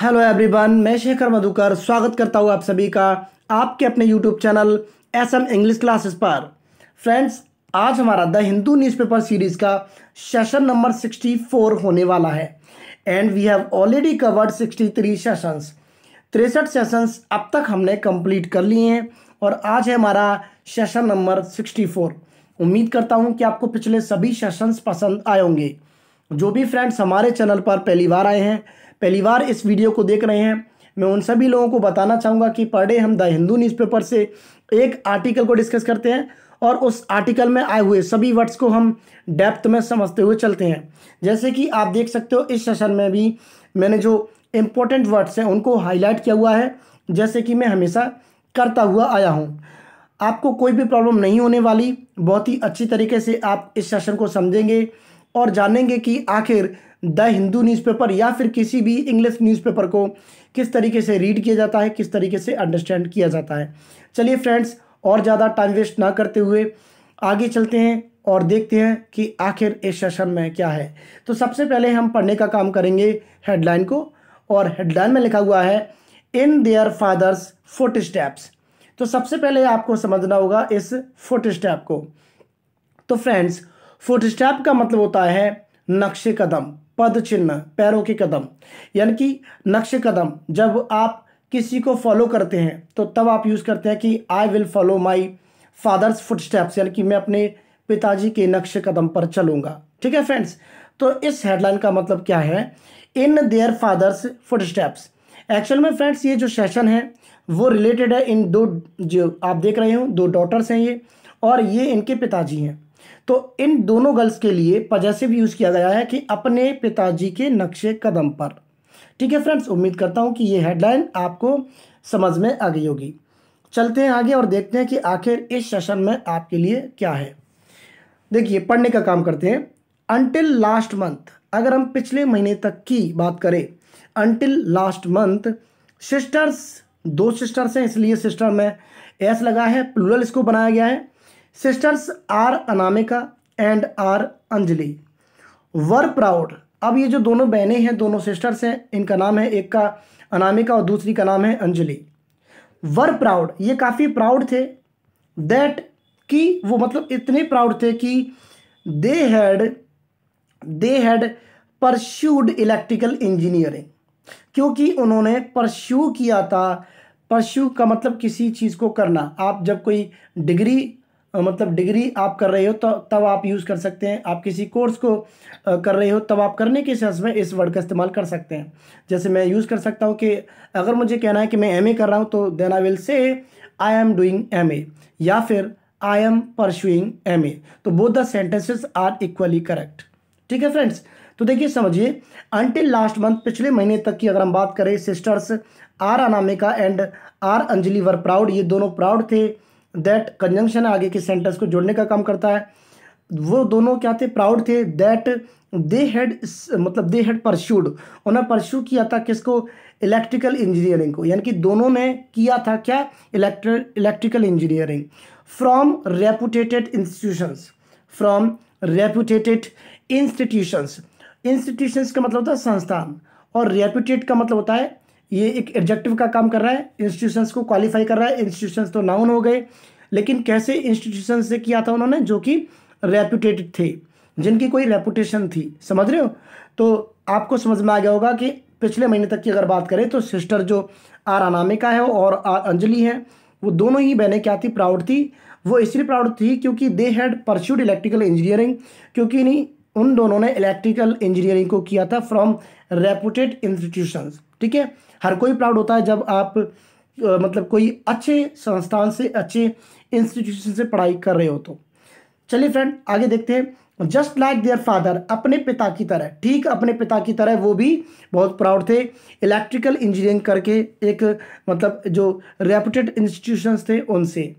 hello everyone मैं शेखर मधुकर स्वागत करता हूँ आप सभी का आपके अपने YouTube channel S M English classes पर फ्रेंड्स आज हमारा द हिंदू न्यूज़पेपर सीरीज़ का सेशन नंबर सिक्सटी फोर होने वाला है and we have already covered sixty three sessions तिरसठ सेशंस अब तक हमने कंप्लीट कर लिए हैं और आज है हमारा सेशन नंबर सिक्सटी फोर उम्मीद करता हूँ कि आपको पिछले सभी सेशंस पसंद आए होंगे जो भी फ्रेंड्स हमारे चैनल पर पहली बार आए हैं पहली बार इस वीडियो को देख रहे हैं मैं उन सभी लोगों को बताना चाहूँगा कि पर डे हम द हिंदू न्यूज़पेपर से एक आर्टिकल को डिस्कस करते हैं और उस आर्टिकल में आए हुए सभी वर्ड्स को हम डेप्थ में समझते हुए चलते हैं जैसे कि आप देख सकते हो इस सेशन में भी मैंने जो इम्पोर्टेंट वर्ड्स हैं उनको हाईलाइट किया हुआ है जैसे कि मैं हमेशा करता हुआ आया हूँ आपको कोई भी प्रॉब्लम नहीं होने वाली बहुत ही अच्छी तरीके से आप इस सेशन को समझेंगे और जानेंगे कि आखिर द हिंदू न्यूज़पेपर या फिर किसी भी इंग्लिश न्यूज़पेपर को किस तरीके से रीड किया जाता है किस तरीके से अंडरस्टैंड किया जाता है चलिए फ्रेंड्स और ज़्यादा टाइम वेस्ट ना करते हुए आगे चलते हैं और देखते हैं कि आखिर इस सेशन में क्या है तो सबसे पहले हम पढ़ने का काम करेंगे हेडलाइन को और हेडलाइन में लिखा हुआ है in their father's footsteps तो सबसे पहले आपको समझना होगा इस फुट स्टेप को तो फ्रेंड्स फुटस्टेप का मतलब होता है नक्शे कदम पद चिन्ह पैरों के कदम यानी कि नक्शे कदम जब आप किसी को फॉलो करते हैं तो तब आप यूज़ करते हैं कि I will follow my father's footsteps यानी कि मैं अपने पिताजी के नक्शे कदम पर चलूँगा ठीक है फ्रेंड्स तो इस हेडलाइन का मतलब क्या है in their father's footsteps actual में फ्रेंड्स ये जो सेशन है वो रिलेटेड है इन दो जो आप देख रहे हो दो डॉटर्स हैं ये और ये इनके पिताजी हैं तो इन दोनों गर्ल्स के लिए पजेसिव यूज़ किया गया है कि अपने पिताजी के नक्शे कदम पर ठीक है फ्रेंड्स उम्मीद करता हूँ कि ये हेडलाइन आपको समझ में आ गई होगी चलते हैं आगे और देखते हैं कि आखिर इस सेशन में आपके लिए क्या है देखिए पढ़ने का काम करते हैं अनटिल लास्ट मंथ अगर हम पिछले महीने तक की बात करें अनटिल लास्ट मंथ सिस्टर्स दो सिस्टर्स हैं इसलिए सिस्टर में एस लगा है प्लूरल इसको बनाया गया है sisters are Anamika and are Anjali were proud अब ये जो दोनों बहनें हैं दोनों सिस्टर्स हैं इनका नाम है एक का अनामिका और दूसरी का नाम है अंजलि वर प्राउड ये काफ़ी प्राउड थे दैट कि वो मतलब इतने प्राउड थे कि they had they had pursued electrical engineering क्योंकि उन्होंने परश्यू किया था परश्यू का मतलब किसी चीज़ को करना आप जब कोई डिग्री मतलब डिग्री आप कर रहे हो तो तब आप यूज़ कर सकते हैं आप किसी कोर्स को कर रहे हो तब आप करने के सेंस में इस वर्ड का इस्तेमाल कर सकते हैं जैसे मैं यूज़ कर सकता हूँ कि अगर मुझे कहना है कि मैं एम कर रहा हूँ तो then I will say I am doing M या फिर आई एम परशुइंग एम तो both the sentences are equally correct ठीक है फ्रेंड्स तो देखिए समझिए अनटिल लास्ट मंथ पिछले महीने तक की अगर हम बात करें sisters are Anamika and are Anjali were proud ये दोनों प्राउड थे दैट कंजंक्शन आगे के सेंटेंस को जोड़ने का काम करता है वो दोनों क्या थे प्राउड थे दैट दे हैड मतलब दे हैड परस्यूड उन्हें परस्यू किया था किसको इलेक्ट्रिकल इंजीनियरिंग को यानी कि दोनों ने किया था क्या electrical engineering from reputed institutions from reputed institutions institutions का मतलब होता है संस्थान और रेपुटेड का मतलब होता है ये एक एडजेक्टिव का काम कर रहा है इंस्टीट्यूशंस को क्वालिफाई कर रहा है इंस्टीट्यूशंस तो नाउन हो गए लेकिन कैसे इंस्टीट्यूशन से किया था उन्होंने जो कि रेपुटेटेड थे जिनकी कोई रेपुटेशन थी समझ रहे हो तो आपको समझ में आ गया होगा कि पिछले महीने तक की अगर बात करें तो सिस्टर जो आर अनामिका है और आर अंजलि है वो दोनों ही बहनें क्या थी प्राउड थी वो इसलिए प्राउड थी क्योंकि they had pursued electrical engineering क्योंकि नहीं उन दोनों ने इलेक्ट्रिकल इंजीनियरिंग को किया था फ्रॉम रेपुटेड इंस्टीट्यूशंस ठीक है हर कोई प्राउड होता है जब आप मतलब कोई अच्छे संस्थान से अच्छे इंस्टीट्यूशन से पढ़ाई कर रहे हो तो चलिए फ्रेंड आगे देखते हैं जस्ट लाइक देयर फादर अपने पिता की तरह ठीक अपने पिता की तरह वो भी बहुत प्राउड थे इलेक्ट्रिकल इंजीनियरिंग करके एक मतलब जो रेपुटेड इंस्टीट्यूशंस थे उनसे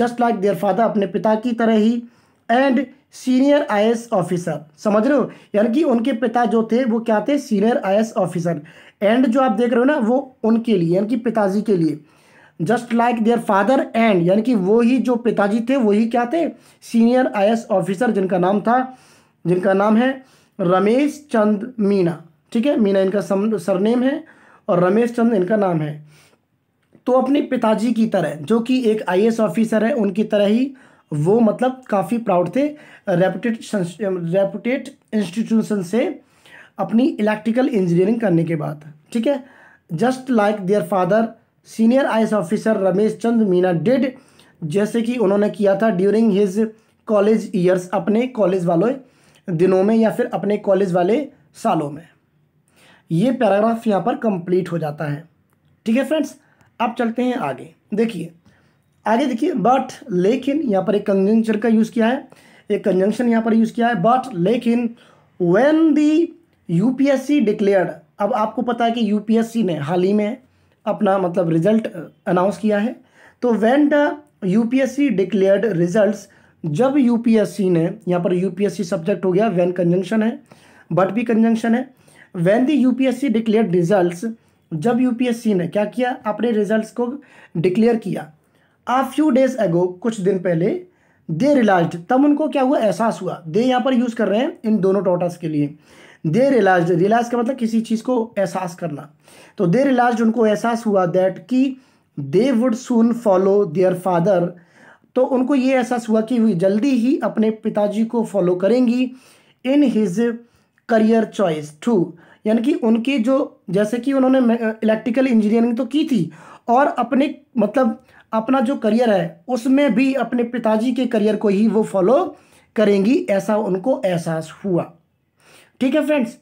जस्ट लाइक देयर फादर अपने पिता की तरह ही एंड सीनियर एस ऑफिसर समझ रहे हो यानी कि उनके पिता जो थे वो क्या थे सीनियर एस ऑफिसर एंड जो आप देख रहे हो ना वो उनके लिए यानी कि पिताजी के लिए just like their father and यानी कि वो ही जो पिताजी थे वही क्या थे सीनियर आई ऑफिसर जिनका नाम था जिनका नाम है रमेश चंद मीना ठीक है मीना इनका सरनेम है और रमेश चंद इनका नाम है तो अपने पिताजी की तरह जो कि एक आई ऑफिसर है उनकी तरह ही वो मतलब काफ़ी प्राउड थे रेपुटेड रेपुटेड इंस्टीट्यूशन से अपनी इलेक्ट्रिकल इंजीनियरिंग करने के बाद ठीक है just like their father senior I officer Ramesh Chand Meena did जैसे कि उन्होंने किया था ड्यूरिंग हिज कॉलेज ईयर्स अपने कॉलेज वालों दिनों में या फिर अपने कॉलेज वाले सालों में ये पैराग्राफ यहाँ पर कंप्लीट हो जाता है ठीक है फ्रेंड्स अब चलते हैं आगे देखिए आगे देखिए बट लेकिन यहाँ पर एक कंजंक्शन का यूज़ किया है एक कंजंक्शन यहाँ पर यूज़ किया है बट लेकिन वेन दी यूपीएससी डिक्लेयर्ड अब आपको पता है कि यूपीएससी ने हाल ही में अपना मतलब रिजल्ट अनाउंस किया है तो when the UPSC declared result जब यूपीएससी ने यहाँ पर यूपीएससी सब्जेक्ट हो गया वैन कंजंक्शन है बट भी कंजंक्शन है when the UPSC declared result जब यूपीएससी ने क्या किया अपने रिजल्ट को डिक्लेयर किया आ फ्यू डेज एगो कुछ दिन पहले दे रिलाइज तब उनको क्या हुआ एहसास हुआ दे यहाँ पर यूज़ कर रहे हैं इन दोनों टोटस के लिए दे रिलाज रिलाज का मतलब किसी चीज़ को एहसास करना तो दे रिलाज उनको एहसास हुआ दैट कि they would soon follow their father तो उनको ये एहसास हुआ कि हुई जल्दी ही अपने पिताजी को फॉलो करेंगी in his career choice too यानी कि उनकी जो जैसे कि उन्होंने इलेक्ट्रिकल इंजीनियरिंग तो की थी और अपने मतलब अपना जो करियर है उसमें भी अपने पिताजी के करियर को ही वो फॉलो करेंगी ऐसा उनको एहसास हुआ ठीक है फ्रेंड्स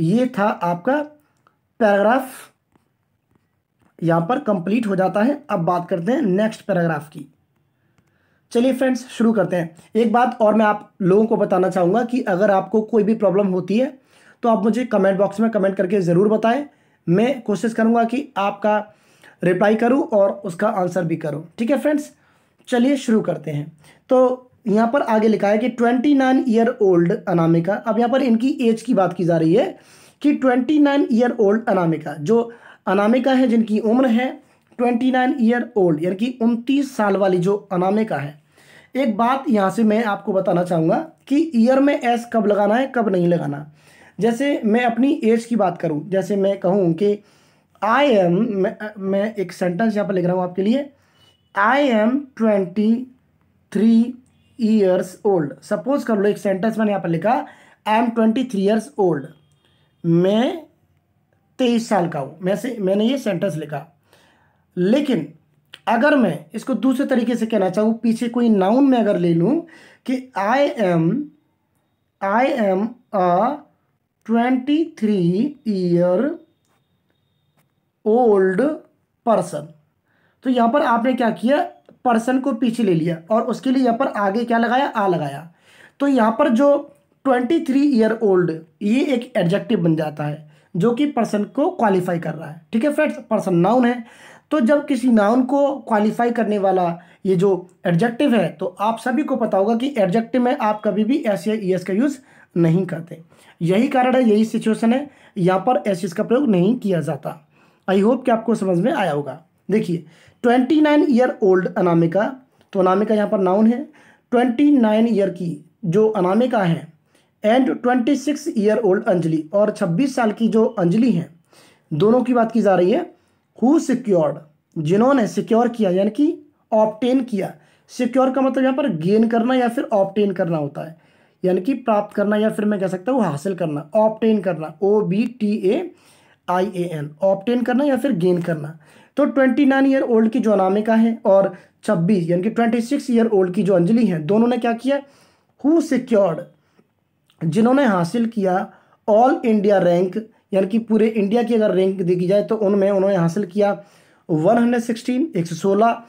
ये था आपका पैराग्राफ यहाँ पर कंप्लीट हो जाता है अब बात करते हैं नेक्स्ट पैराग्राफ की चलिए फ्रेंड्स शुरू करते हैं एक बात और मैं आप लोगों को बताना चाहूँगा कि अगर आपको कोई भी प्रॉब्लम होती है तो आप मुझे कमेंट बॉक्स में कमेंट करके ज़रूर बताएं मैं कोशिश करूँगा कि आपका रिप्लाई करूँ और उसका आंसर भी करूँ ठीक है फ्रेंड्स चलिए शुरू करते हैं तो यहाँ पर आगे लिखा है कि twenty nine year old Anamika अब यहाँ पर इनकी एज की बात की जा रही है कि twenty nine year old Anamika जो अनामिका है जिनकी उम्र है ट्वेंटी नाइन ईयर ओल्ड यानी कि उनतीस साल वाली जो अनामिका है एक बात यहाँ से मैं आपको बताना चाहूँगा कि ईयर में एस कब लगाना है कब नहीं लगाना जैसे मैं अपनी एज की बात करूँ जैसे मैं कहूँ कि आई एम मैं, मैं एक सेंटेंस यहाँ पर लिख रहा हूँ आपके लिए I am twenty three years old suppose कर लो एक सेंटेंस मैंने यहाँ पर लिखा I am twenty three years old मैं तेईस साल का हूँ मैं से मैंने ये सेंटेंस लिखा लेकिन अगर मैं इसको दूसरे तरीके से कहना चाहूँ पीछे कोई नाउन में अगर ले लूँ कि I am I am a twenty three year old person तो यहाँ पर आपने क्या किया पर्सन को पीछे ले लिया और उसके लिए यहाँ पर आगे क्या लगाया आ लगाया तो यहाँ पर जो ट्वेंटी थ्री ईयर ओल्ड ये एक एडजेक्टिव बन जाता है जो कि पर्सन को क्वालिफाई कर रहा है ठीक है फ्रेंड्स पर्सन नाउन है तो जब किसी नाउन को क्वालिफाई करने वाला ये जो एडजेक्टिव है तो आप सभी को पता होगा कि एडजेक्टिव में आप कभी भी एस या ई एस का यूज़ नहीं करते यही कारण है यही सिचुएशन है यहाँ पर एस का प्रयोग नहीं किया जाता आई होप कि आपको समझ में आया होगा देखिए twenty nine year old Anamika तो अनामिका यहाँ पर नाउन है ट्वेंटी नाइन ईयर की जो अनामिका है and twenty six year old Anjali और छब्बीस साल की जो अंजलि है दोनों की बात की जा रही है हु सिक्योर्ड जिन्होंने सिक्योर किया यानी कि ऑप्टेन किया सिक्योर का मतलब यहाँ पर गेन करना या फिर ऑप्टेन करना होता है यानी कि प्राप्त करना या फिर मैं कह सकता हूँ हासिल करना ऑप्टेन करना O B T A I A N obtain करना या फिर गेन करना तो ट्वेंटी नाइन ईयर ओल्ड की जो अनामिका है और छब्बीस यानी कि ट्वेंटी सिक्स ईयर ओल्ड की जो अंजलि है दोनों ने क्या किया हु सिक्योर्ड जिन्होंने हासिल किया ऑल इंडिया रैंक यानी कि पूरे इंडिया की अगर रैंक देखी जाए तो उनमें उन्होंने हासिल किया वन हंड्रेड सिक्सटीन एक सौ सोलह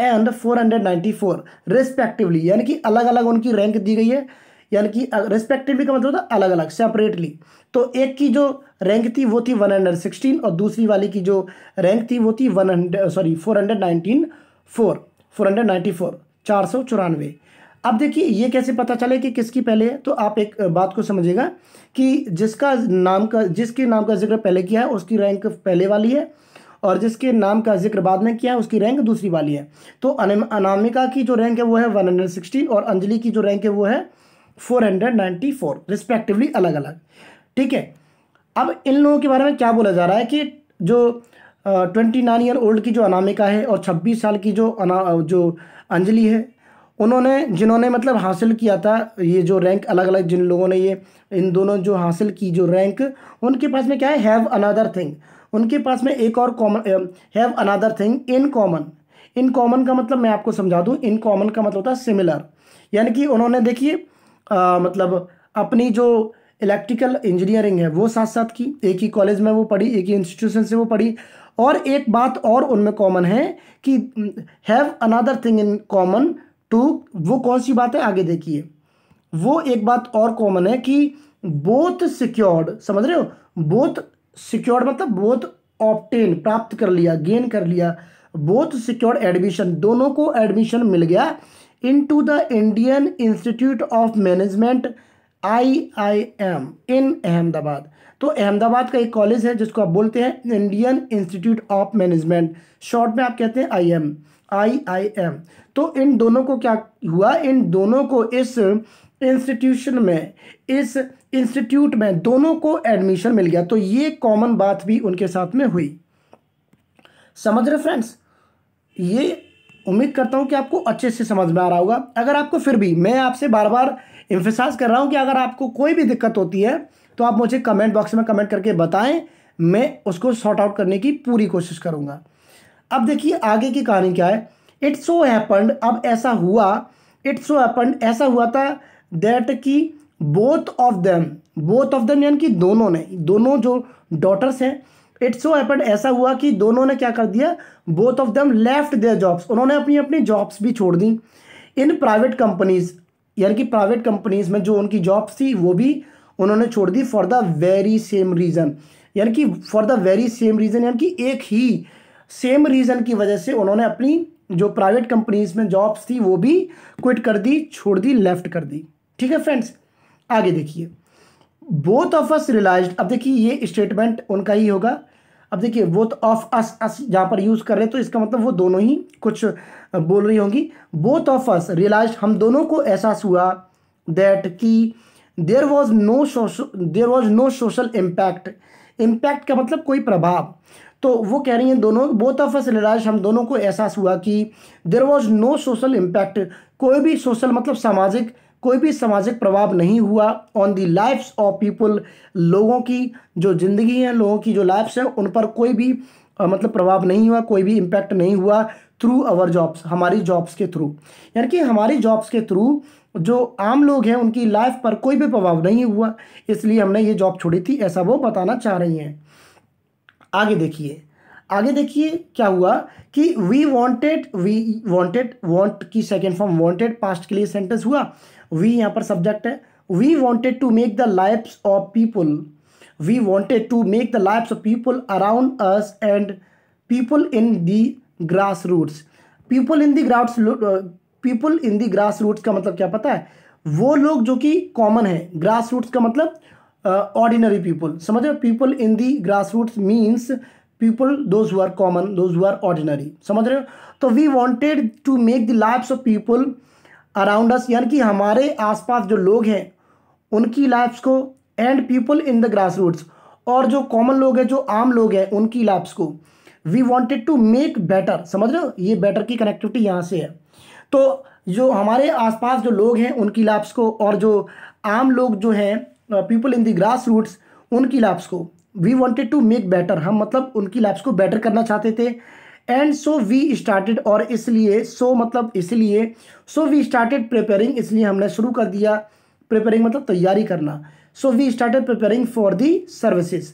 and four hundred ninety four respectively यानी कि अलग अलग उनकी रैंक दी गई है यानी कि रिस्पेक्टिवली का मतलब था अलग अलग सेपरेटली तो एक की जो रैंक थी वो थी वन हंड्रेड सिक्सटीन और दूसरी वाली की जो रैंक थी वो थी one hundred sorry four hundred nineteen four four hundred ninety four चार सौ चौरानवे अब देखिए ये कैसे पता चले कि किसकी पहले है तो आप एक बात को समझिएगा कि जिसका नाम का जिसके नाम का जिक्र पहले किया है उसकी रैंक पहले वाली है और जिसके नाम का जिक्र बाद में किया है उसकी रैंक दूसरी वाली है तो अनामिका की जो रैंक है वो है वन हंड्रेड सिक्सटीन और अंजलि की जो रैंक है वो है four hundred ninety four respectively अलग अलग ठीक है अब इन लोगों के बारे में क्या बोला जा रहा है कि जो ट्वेंटी नाइन ईयर ओल्ड की जो अनामिका है और छब्बीस साल की जो अना जो अंजलि है उन्होंने जिन्होंने मतलब हासिल किया था ये जो रैंक अलग अलग जिन लोगों ने ये इन दोनों जो हासिल की जो रैंक उनके पास में क्या है हैव अनदर थिंग उनके पास में एक और common have another thing in common in common का मतलब मैं आपको समझा दूँ इन कॉमन का मतलब होता है सिमिलर यानी कि उन्होंने देखिए आ, मतलब अपनी जो इलेक्ट्रिकल इंजीनियरिंग है वो साथ साथ की एक ही कॉलेज में वो पढ़ी एक ही इंस्टीट्यूशन से वो पढ़ी और एक बात और उनमें कॉमन है कि have another thing in common too वो कौन सी बात है आगे देखिए वो एक बात और कॉमन है कि बोथ सिक्योर्ड समझ रहे हो बोथ सिक्योर्ड मतलब बोथ ऑप्टेन प्राप्त कर लिया गेन कर लिया बोथ सिक्योर्ड एडमिशन दोनों को एडमिशन मिल गया to the Indian Institute of Management I I M in Ahmedabad तो अहमदाबाद का एक कॉलेज है जिसको आप बोलते हैं Indian Institute of Management short में आप कहते हैं आई एम आई आई एम तो इन दोनों को क्या हुआ इन दोनों को इस इंस्टीट्यूशन में इस इंस्टीट्यूट में दोनों को एडमिशन मिल गया तो ये कॉमन बात भी उनके साथ में हुई समझ रहे फ्रेंड्स ये उम्मीद करता हूँ कि आपको अच्छे से समझ में आ रहा होगा अगर आपको फिर भी मैं आपसे बार बार इम्फेसाइज कर रहा हूँ कि अगर आपको कोई भी दिक्कत होती है तो आप मुझे कमेंट बॉक्स में कमेंट करके बताएं मैं उसको सॉर्ट आउट करने की पूरी कोशिश करूँगा अब देखिए आगे की कहानी क्या है इट सो हैपन्ड अब ऐसा हुआ इट सो हैपन्ड ऐसा हुआ था दैट कि both of them both of them यानी कि दोनों ने दोनों जो डॉटर्स हैं इट सो एपन ऐसा हुआ कि दोनों ने क्या कर दिया both of them left their jobs उन्होंने अपनी अपनी जॉब्स भी छोड़ दी इन प्राइवेट कंपनीज यानी कि प्राइवेट कंपनीज में जो उनकी जॉब्स थी वो भी उन्होंने छोड़ दी for the very same reason यानी कि for the very same reason यानी कि एक ही सेम रीज़न की वजह से उन्होंने अपनी जो प्राइवेट कंपनीज में जॉब्स थी वो भी क्विट कर दी छोड़ दी लेफ्ट कर दी ठीक है फ्रेंड्स आगे देखिए बोथ ऑफ अस रिलाइज अब देखिए ये स्टेटमेंट उनका ही होगा अब देखिए बोथ ऑफ अस अस जहाँ पर यूज़ कर रहे हैं तो इसका मतलब वो दोनों ही कुछ बोल रही होंगी बोथ ऑफ अस रियलाइज हम दोनों को एहसास हुआ दैट कि there was no social there was no social impact impact का मतलब कोई प्रभाव तो वो कह रही हैं दोनों बोथ ऑफ अस रिलाइज हम दोनों को एहसास हुआ कि there was no social impact कोई भी सोशल मतलब सामाजिक कोई भी सामाजिक प्रभाव नहीं हुआ on the lives of people लोगों की जो ज़िंदगी है लोगों की जो लाइफ्स हैं उन पर कोई भी आ, मतलब प्रभाव नहीं हुआ कोई भी इम्पैक्ट नहीं हुआ थ्रू आवर जॉब्स हमारी जॉब्स के थ्रू यानी कि हमारी जॉब्स के थ्रू जो आम लोग हैं उनकी लाइफ पर कोई भी प्रभाव नहीं हुआ इसलिए हमने ये जॉब छोड़ी थी ऐसा वो बताना चाह रही हैं आगे देखिए आगे देखिए क्या हुआ कि we wanted we wanted want की सेकेंड फॉर्म वॉन्टेड पास्ट के लिए सेंटेंस हुआ वी यहाँ पर सब्जेक्ट है we wanted to make the life of people we wanted to make the life of people around us and people in the grass roots people in the grass people in the grass roots का मतलब क्या पता है वो लोग जो कि common है ग्रास रूट्स का मतलब ऑर्डिनरी uh, पीपल समझ रहे people in the grass root means people those who are common those who are ordinary समझ रहे हो तो we wanted to make the lives of people around us यानी कि हमारे आसपास जो लोग हैं उनकी लाइफ्स को and people in the grass roots और जो कॉमन लोग हैं जो आम लोग हैं उनकी लाइफ्स को we wanted to make better समझ रहे हो ये बेटर की कनेक्टिविटी यहाँ से है तो जो हमारे आसपास जो लोग हैं उनकी लाइफ्स को और जो आम लोग जो हैं people in the grass roots उनकी लाइफ्स को we wanted to make better हम मतलब उनकी लाइफ्स को बेटर करना चाहते थे एंड सो वी स्टार्टेड और इसलिए सो so मतलब इसलिए सो वी स्टार्टेड प्रिपेयरिंग इसलिए हमने शुरू कर दिया प्रिपेयरिंग मतलब तैयारी करना so we started preparing for the services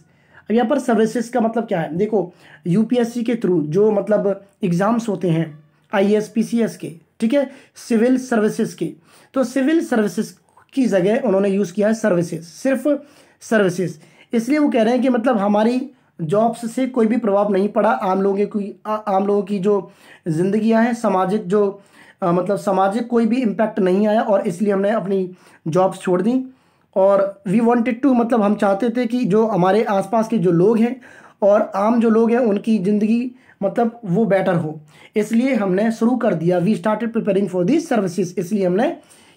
अब यहाँ पर सर्विसेज का मतलब क्या है देखो यूपीएससी के थ्रू जो मतलब एग्ज़ाम्स होते हैं आई एस के ठीक है सिविल सर्विसेज के तो सिविल सर्विसेज की जगह उन्होंने यूज़ किया है सर्विसेज सिर्फ सर्विसेज इसलिए वो कह रहे हैं कि मतलब हमारी जॉब्स से कोई भी प्रभाव नहीं पड़ा आम लोगों की आम लोगों की जो जिंदगियां हैं सामाजिक जो आ, मतलब सामाजिक कोई भी इम्पैक्ट नहीं आया और इसलिए हमने अपनी जॉब्स छोड़ दी और वी वॉन्टेड टू मतलब हम चाहते थे कि जो हमारे आसपास के जो लोग हैं और आम जो लोग हैं उनकी ज़िंदगी मतलब वो बेटर हो इसलिए हमने शुरू कर दिया we started preparing for the services इसलिए हमने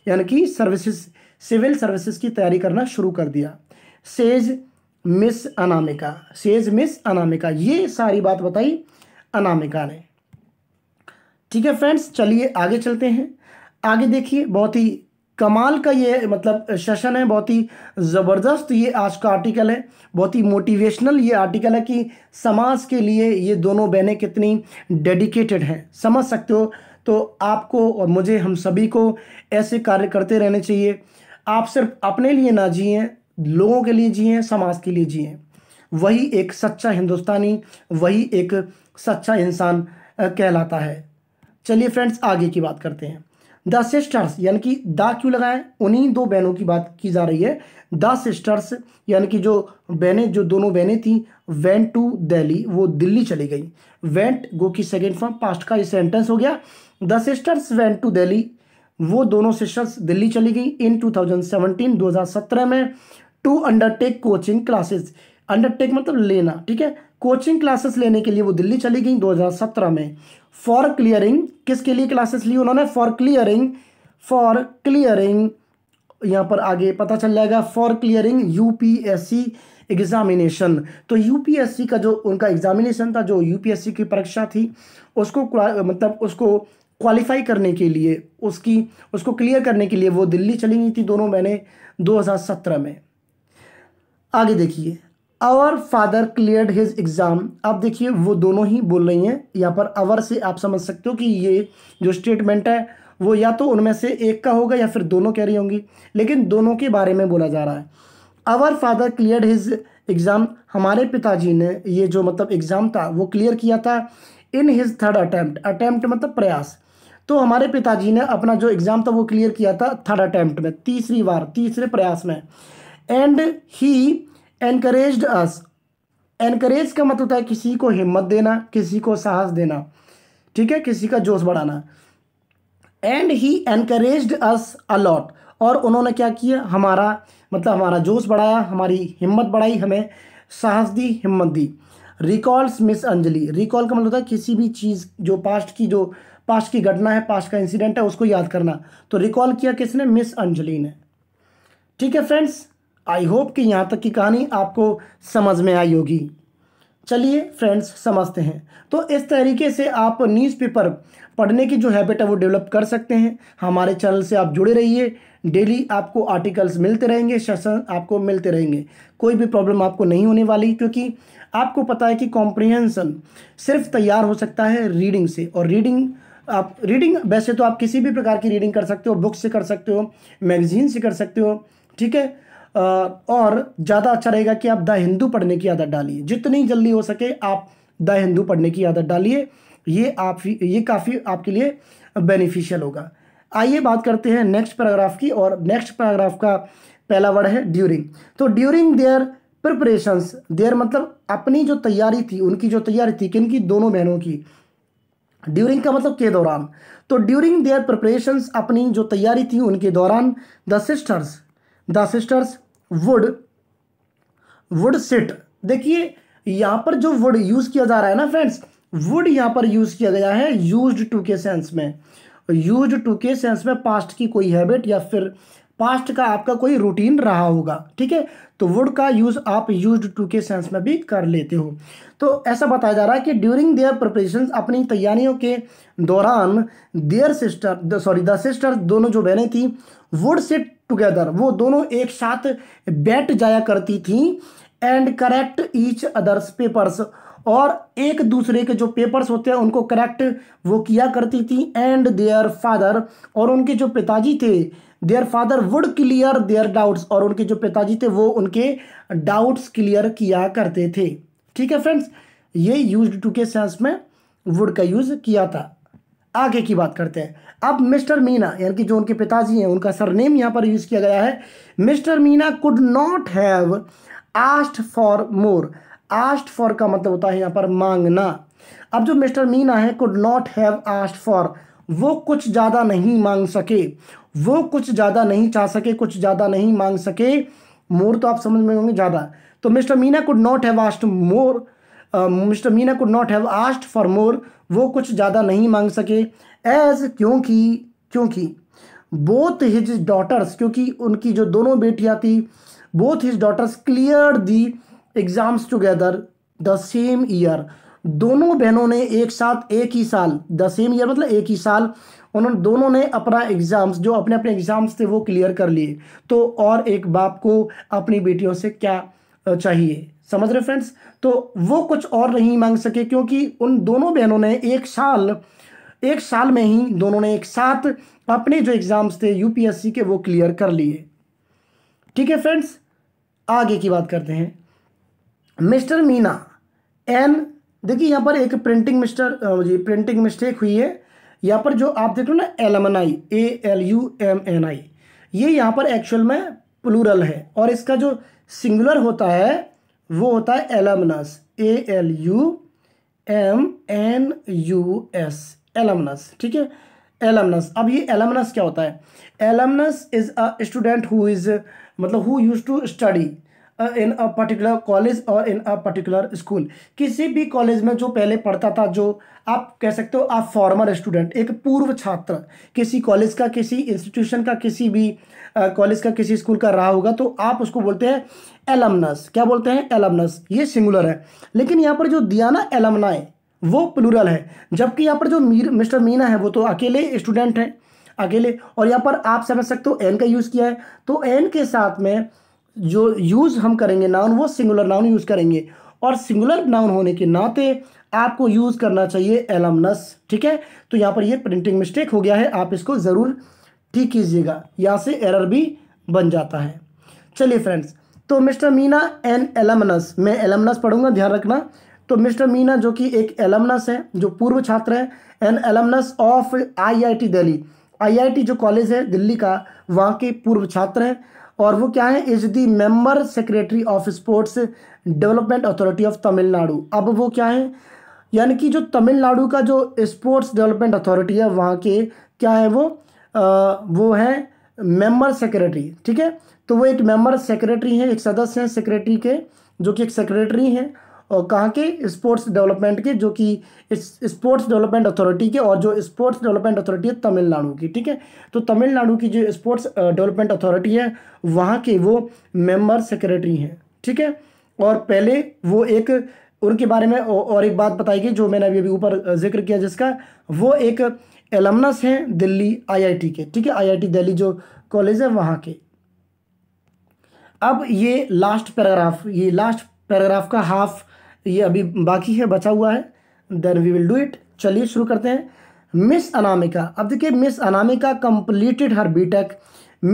यानी कि सर्विसेज सिविल सर्विसेज की तैयारी करना शुरू कर दिया says miss Anamika says miss Anamika ये सारी बात बताई अनामिका ने ठीक है फ्रेंड्स चलिए आगे चलते हैं आगे देखिए बहुत ही कमाल का ये मतलब सेशन है बहुत ही ज़बरदस्त ये आज का आर्टिकल है बहुत ही मोटिवेशनल ये आर्टिकल है कि समाज के लिए ये दोनों बहनें कितनी डेडिकेटेड हैं समझ सकते हो तो आपको और मुझे हम सभी को ऐसे कार्य करते रहने चाहिए आप सिर्फ अपने लिए ना जिए लोगों के लिए जिए समाज के लिए जिए वही एक सच्चा हिंदुस्तानी वही एक सच्चा इंसान कहलाता है चलिए फ्रेंड्स आगे की बात करते हैं द सिस्टर्स यानी कि द क्यों लगाएं उन्हीं दो बहनों की बात की जा रही है द सिस्टर्स यानी कि जो बहनें जो दोनों बहनें थी वेंट टू दिल्ली वो दिल्ली चली गई वेंट गो की सेकेंड फॉर्म पास्ट का ये सेंटेंस हो गया the sisters went to Delhi वो दोनों सिस्टर्स दिल्ली चली गई इन 2017 2017 में to undertake coaching classes undertake मतलब लेना ठीक है कोचिंग क्लासेस लेने के लिए वो दिल्ली चली गई 2017 में फॉर क्लियरिंग किसके लिए क्लासेस ली उन्होंने फॉर क्लियरिंग फॉर क्लियरिंग यहाँ पर आगे पता चल जाएगा फॉर क्लियरिंग यू एग्ज़ामिनेशन तो यूपीएससी का जो उनका एग्ज़ामिनेशन था जो यूपीएससी की परीक्षा थी उसको मतलब उसको क्वालिफाई करने के लिए उसकी उसको क्लियर करने के लिए वो दिल्ली चली गई थी दोनों मैंने 2017 में आगे देखिए our father clear his exam आप देखिए वो दोनों ही बोल रही हैं यहाँ पर आवर से आप समझ सकते हो कि ये जो स्टेटमेंट है वो या तो उनमें से एक का होगा या फिर दोनों कह रही होंगी लेकिन दोनों के बारे में बोला जा रहा है our father clear his exam हमारे पिताजी ने ये जो मतलब एग्ज़ाम था वो क्लियर किया था in his third attempt attempt मतलब प्रयास तो हमारे पिताजी ने अपना जो एग्ज़ाम था वो क्लियर किया था थर्ड अटैम्प्ट में तीसरी बार तीसरे प्रयास में and he encourage us encourage का मतलब है किसी को हिम्मत देना किसी को साहस देना ठीक है किसी का जोश बढ़ाना and he encourage us a lot और उन्होंने क्या किया हमारा मतलब हमारा जोश बढ़ाया हमारी हिम्मत बढ़ाई हमें साहस दी हिम्मत दी रिकॉल्स मिस अंजलि रिकॉल का मतलब होता है किसी भी चीज़ जो पास्ट की जो पास की घटना है पास का इंसिडेंट है उसको याद करना तो रिकॉल किया किसने मिस अंजलि ने ठीक है फ्रेंड्स आई होप कि यहाँ तक की कहानी आपको समझ में आई होगी चलिए फ्रेंड्स समझते हैं तो इस तरीके से आप न्यूज़पेपर पढ़ने की जो हैबिट है वो डेवलप कर सकते हैं हमारे चैनल से आप जुड़े रहिए डेली आपको आर्टिकल्स मिलते रहेंगे सेशन आपको मिलते रहेंगे कोई भी प्रॉब्लम आपको नहीं होने वाली क्योंकि आपको पता है कि कॉम्प्रिहेंसन सिर्फ तैयार हो सकता है रीडिंग से और रीडिंग आप रीडिंग वैसे तो आप किसी भी प्रकार की रीडिंग कर सकते हो बुक से कर सकते हो मैगजीन से कर सकते हो ठीक है और ज़्यादा अच्छा रहेगा कि आप द हिंदू पढ़ने की आदत डालिए जितनी जल्दी हो सके आप द हिंदू पढ़ने की आदत डालिए ये आप ये काफ़ी आपके लिए बेनिफिशियल होगा आइए बात करते हैं नेक्स्ट पैराग्राफ की और नेक्स्ट पैराग्राफ का पहला वर्ड है ड्यूरिंग तो ड्यूरिंग देयर प्रिपरेशंस देयर मतलब अपनी जो तैयारी थी उनकी जो तैयारी थी किन की दोनों बहनों की ड्यूरिंग का मतलब के दौरान तो ड्यूरिंग देयर प्रिपरेशन अपनी जो तैयारी थी उनके दौरान the sisters the sisters would would sit देखिए यहां पर जो वुड यूज़ किया जा रहा है ना फ्रेंड्स वुड यहां पर यूज़ किया गया है यूज टू के सेंस में यूज टू के सेंस में पास्ट की कोई हैबिट या फिर पास्ट का आपका कोई रूटीन रहा होगा ठीक है तो वुड का यूज़ आप यूज टू के सेंस में भी कर लेते हो तो ऐसा बताया जा रहा है कि ड्यूरिंग देयर प्रिपरेशन अपनी तैयारियों के दौरान their sister sorry the sister दोनों जो बहनें थी वुड सिट टुगेदर वो दोनों एक साथ बैठ जाया करती थी and correct each others papers और एक दूसरे के जो पेपर्स होते हैं उनको करेक्ट वो किया करती थी एंड देयर फादर और उनके जो पिताजी थे their father would clear their doubts और उनके जो पिताजी थे वो उनके डाउट्स क्लियर किया करते थे ठीक है फ्रेंड्स ये यूज टू के सेंस में वुड का यूज़ किया था आगे की बात करते हैं अब मिस्टर मीना यानी कि जो उनके पिताजी हैं उनका सरनेम यहाँ पर यूज़ किया गया है mister Meena could not have asked for more asked for का मतलब होता है यहाँ पर मांगना अब जो मिस्टर मीना है could not have asked for वो कुछ ज़्यादा नहीं मांग सके वो कुछ ज़्यादा नहीं चाह सके कुछ ज़्यादा नहीं मांग सके मोर तो आप समझ में होंगे ज़्यादा तो mister Meena could not have asked more mister Meena could not have asked for more वो कुछ ज़्यादा नहीं मांग सके एज क्योंकि क्योंकि बोथ हिज डॉटर्स क्योंकि उनकी जो दोनों बेटियाँ थी both his daughters clear the exams together the same year दोनों बहनों ने एक साथ एक ही साल द सेम ईयर मतलब एक ही साल उन्होंने दोनों ने अपना एग्ज़ाम्स जो अपने अपने एग्ज़ाम्स थे वो क्लियर कर लिए तो और एक बाप को अपनी बेटियों से क्या चाहिए समझ रहे फ्रेंड्स तो वो कुछ और नहीं मांग सके क्योंकि उन दोनों बहनों ने एक साल एक साल में ही दोनों ने एक साथ अपने जो एग्ज़ाम्स थे यूपीएससी के वो क्लियर कर लिए ठीक है फ्रेंड्स आगे की बात करते हैं मिस्टर मीना एन देखिए यहाँ पर एक printing mister ji printing mistake हुई है यहाँ पर जो आप देख रहे हो ना alumni A L U M N I ये यहाँ पर एक्चुअल में प्लूरल है और इसका जो सिंगुलर होता है वो होता है alumnus A L U M N U S alumnus ठीक है एलमनस अब ये एलमनस क्या होता है alumnus is a student who is मतलब who use to study in a particular college और इन अ पर्टिकुलर स्कूल किसी भी कॉलेज में जो पहले पढ़ता था जो आप कह सकते हो आप फॉर्मर स्टूडेंट एक पूर्व छात्र किसी कॉलेज का किसी इंस्टीट्यूशन का किसी भी कॉलेज का किसी स्कूल का रहा होगा तो आप उसको बोलते हैं एलमनस क्या बोलते हैं एलमनस ये सिंगुलर है लेकिन यहाँ पर जो दिया ना एलमनाए वो प्लूरल है जबकि यहाँ पर जो मीर मिस्टर मीना है वो तो अकेले स्टूडेंट हैं अकेले और यहाँ पर आप समझ सकते हो एन का यूज़ किया है तो एन के साथ में जो यूज़ हम करेंगे नाउन वो सिंगुलर नाउन यूज़ करेंगे और सिंगुलर नाउन होने के नाते आपको यूज़ करना चाहिए एलमनस ठीक है तो यहाँ पर ये प्रिंटिंग मिस्टेक हो गया है आप इसको ज़रूर ठीक कीजिएगा यहाँ से एरर भी बन जाता है चलिए फ्रेंड्स तो मिस्टर मीना एन एलमनस मैं एलमनस पढ़ूंगा ध्यान रखना तो मिस्टर मीना जो कि एक एलमनस है जो पूर्व छात्र है an alumnus of I I Delhi T जो कॉलेज है दिल्ली का वहाँ के पूर्व छात्र हैं और वो क्या है is the member secretary of sports development authority of Tamil Nadu अब वो क्या है यानी कि जो तमिलनाडु का जो स्पोर्ट्स डेवलपमेंट अथॉरिटी है वहाँ के क्या है वो आ, वो है मेंबर सेक्रेटरी ठीक है तो वो एक मेंबर सेक्रेटरी हैं एक सदस्य हैं सेक्रेटरी के जो कि एक सेक्रेटरी हैं और कहाँ के स्पोर्ट्स डेवलपमेंट के जो कि स्पोर्ट्स डेवलपमेंट अथॉरिटी के और जो स्पोर्ट्स डेवलपमेंट अथॉरिटी है तमिलनाडु की ठीक है तो तमिलनाडु की जो स्पोर्ट्स डेवलपमेंट अथॉरिटी है वहाँ के वो मेंबर सेक्रेटरी हैं ठीक है और पहले वो एक उनके बारे में और एक बात बताई गई जो मैंने अभी अभी ऊपर जिक्र किया जिसका वो एक एलमनस हैं दिल्ली आईआईटी के ठीक है आईआईटी दिल्ली जो कॉलेज है वहाँ के अब ये लास्ट पैराग्राफ ये लास्ट पैराग्राफ का हाफ ये अभी बाकी है बचा हुआ है then we will do it चलिए शुरू करते हैं मिस अनामिका अब देखिए miss Anamika completed her BTech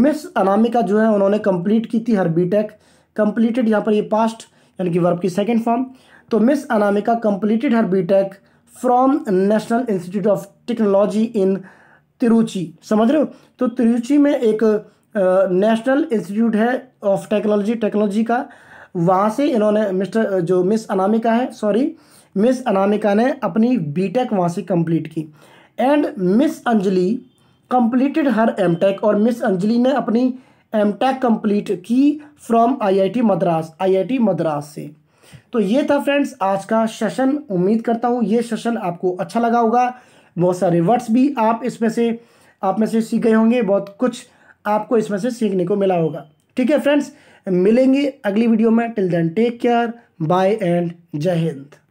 miss Anamika जो है उन्होंने कंप्लीट की थी हर बीटेक कंप्लीटेड यहाँ पर ये पास्ट यानी कि वर्ब की सेकेंड फॉर्म तो miss Anamika completed her BTech from National Institute of Technology in Tiruchi समझ रहे हो तो तिरुचि में एक नेशनल इंस्टीट्यूट है ऑफ टेक्नोलॉजी टेक्नोलॉजी का वहाँ से इन्होंने मिस्टर जो मिस अनामिका है सॉरी मिस अनामिका ने अपनी बीटेक वहाँ से कम्प्लीट की and miss Anjali completed her MTech और मिस अंजलि ने अपनी एमटेक कंप्लीट की from IIT Madras IIT Madras से तो ये था फ्रेंड्स आज का सेशन उम्मीद करता हूँ ये सेशन आपको अच्छा लगा होगा बहुत सारे वर्ड्स भी आप इसमें से आप में से सीख गए होंगे बहुत कुछ आपको इसमें से सीखने को मिला होगा ठीक है फ्रेंड्स मिलेंगे अगली वीडियो में till then take care bye and Jai Hind